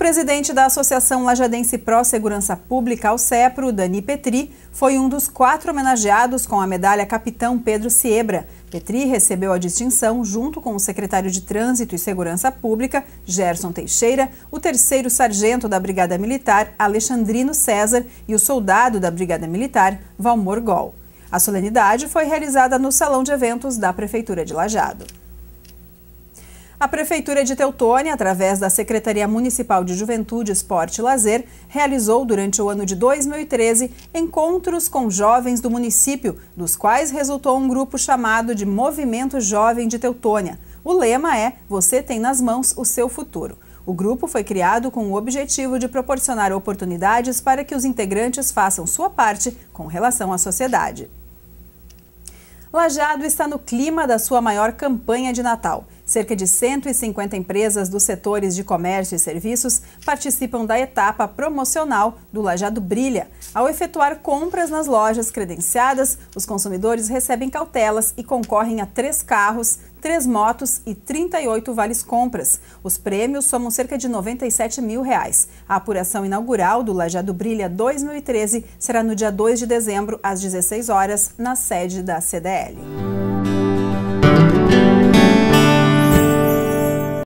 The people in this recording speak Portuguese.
presidente da Associação Lajadense Pró Segurança Pública, o CEPRO, Dani Petri, foi um dos quatro homenageados com a medalha Capitão Pedro Siebra. Petri recebeu a distinção junto com o secretário de Trânsito e Segurança Pública, Gerson Teixeira, o terceiro sargento da Brigada Militar, Alexandrino César, e o soldado da Brigada Militar, Valmor Gol. A solenidade foi realizada no Salão de Eventos da Prefeitura de Lajado. A Prefeitura de Teutônia, através da Secretaria Municipal de Juventude, Esporte e Lazer, realizou durante o ano de 2013 encontros com jovens do município, dos quais resultou um grupo chamado de Movimento Jovem de Teutônia. O lema é Você tem nas mãos o seu futuro. O grupo foi criado com o objetivo de proporcionar oportunidades para que os integrantes façam sua parte com relação à sociedade. Lajado está no clima da sua maior campanha de Natal. Cerca de 150 empresas dos setores de comércio e serviços participam da etapa promocional do Lajado Brilha. Ao efetuar compras nas lojas credenciadas, os consumidores recebem cautelas e concorrem a três carros, três motos e 38 vales compras. Os prêmios somam cerca de 97 mil reais. A apuração inaugural do Lajado Brilha 2013 será no dia 2 de dezembro, às 16 horas, na sede da CDL.